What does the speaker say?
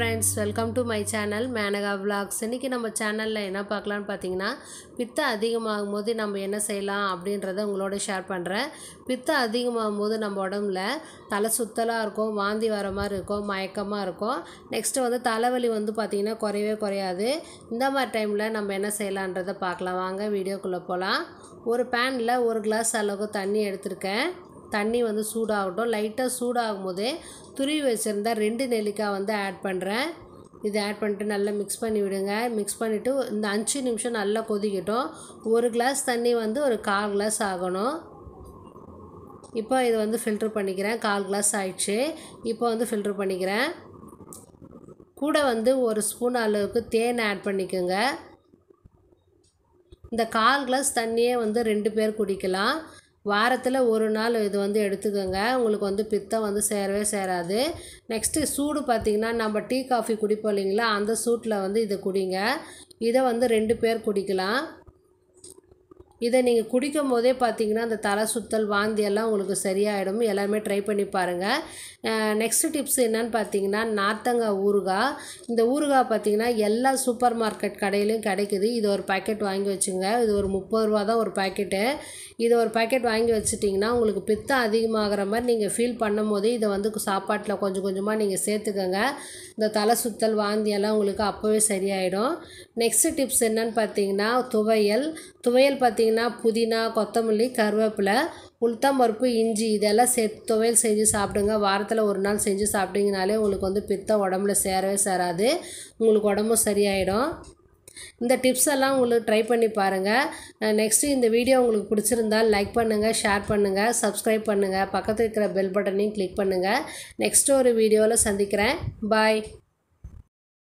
friends welcome to my channel Menaka vlogs இன்றைக்கி நம்ம சேனலில் என்ன பார்க்கலான்னு பார்த்தீங்கன்னா பித்தம் அதிகமாகும் போது நம்ம என்ன செய்யலாம் அப்படின்றத உங்களோட ஷேர் பண்ணுறேன் பித்தம் அதிகமாகும் போது நம்ம உடம்புல தலை சுத்தலாக இருக்கும் வாந்தி வர மாதிரி இருக்கும் மயக்கமாக இருக்கும் நெக்ஸ்ட்டு வந்து தலைவலி வந்து பார்த்திங்கன்னா குறையவே குறையாது இந்த மாதிரி டைமில் நம்ம என்ன செய்யலான்றதை பார்க்கலாம் வாங்க வீடியோக்குள்ளே போகலாம் ஒரு பேனில் ஒரு கிளாஸ் அளவுக்கு தண்ணி எடுத்திருக்கேன் தண்ணி வந்து சூடாகட்டும் லைட்டாக சூடாகும் போதே துருவி வச்சுருந்தா ரெண்டு நெல்லிக்காய் வந்து ஆட் பண்ணுறேன் இதை ஆட் பண்ணிட்டு நல்லா மிக்ஸ் பண்ணி விடுங்க மிக்ஸ் பண்ணிவிட்டு இந்த அஞ்சு நிமிஷம் நல்லா கொதிக்கட்டும் ஒரு கிளாஸ் தண்ணி வந்து ஒரு கால் கிளாஸ் ஆகணும் இப்போ இது வந்து ஃபில்ட்ரு பண்ணிக்கிறேன் கால் கிளாஸ் ஆயிடுச்சு இப்போ வந்து ஃபில்ட்ரு பண்ணிக்கிறேன் கூட வந்து ஒரு ஸ்பூன் அளவுக்கு தேன் ஆட் பண்ணிக்கோங்க இந்த கால் கிளாஸ் தண்ணியே வந்து ரெண்டு பேர் குடிக்கலாம் வாரத்தில் ஒரு நாள் இது வந்து எடுத்துக்கோங்க உங்களுக்கு வந்து பித்தம் வந்து சேரவே சேராது நெக்ஸ்ட்டு சூடு பார்த்திங்கன்னா நம்ம டீ காஃபி குடிப்போம் இல்லைங்களா அந்த சூட்டில் வந்து இதை குடிங்க இதை வந்து ரெண்டு பேர் குடிக்கலாம் இதை நீங்கள் குடிக்கும் போதே பார்த்தீங்கன்னா அந்த தலை சுத்தல் வாந்தி எல்லாம் உங்களுக்கு சரியாயிடும் எல்லாருமே ட்ரை பண்ணி பாருங்கள் நெக்ஸ்ட் டிப்ஸ் என்னன்னு பார்த்தீங்கன்னா நார்த்தங்காய் ஊறுகாய் இந்த ஊறுகாய் பார்த்தீங்கன்னா எல்லா சூப்பர் மார்க்கெட் கடையிலையும் கிடைக்குது இது ஒரு பேக்கெட் வாங்கி வச்சுங்க இது ஒரு முப்பது ரூபா தான் ஒரு பேக்கெட்டு இது ஒரு பேக்கெட் வாங்கி வச்சுட்டிங்கன்னா உங்களுக்கு பித்தம் அதிகமாகிற மாதிரி நீங்கள் ஃபீல் பண்ணும் போதே இதை வந்து சாப்பாட்டில் கொஞ்சம் கொஞ்சமாக நீங்கள் சேர்த்துக்கோங்க இந்த தலை சுத்தல் வாந்தியெல்லாம் உங்களுக்கு அப்போவே சரியாயிடும் நெக்ஸ்ட் டிப்ஸ் என்னன்னு பார்த்தீங்கன்னா துவையல் துவையல் பார்த்தீங்கன்னா பார்த்திங்கன்னா புதினா கொத்தமல்லி கருவேப்பிலை பருப்பு இஞ்சி இதெல்லாம் சேர்த்து துவையல் செஞ்சு சாப்பிடுங்க வாரத்தில் ஒரு நாள் செஞ்சு சாப்பிட்டிங்கனாலே உங்களுக்கு வந்து பித்தம் உடம்புல சேரவே சேராது உங்களுக்கு உடம்பும் சரியாயிடும் இந்த டிப்ஸ் எல்லாம் உங்களுக்கு ட்ரை பண்ணி பாருங்கள் நெக்ஸ்ட்டு இந்த வீடியோ உங்களுக்கு பிடிச்சிருந்தால் லைக் பண்ணுங்கள் ஷேர் பண்ணுங்கள் சப்ஸ்கிரைப் பண்ணுங்கள் பக்கத்தில் இருக்கிற பெல் பட்டனையும் கிளிக் பண்ணுங்கள் நெக்ஸ்ட்டு ஒரு வீடியோவில் சந்திக்கிறேன் பாய்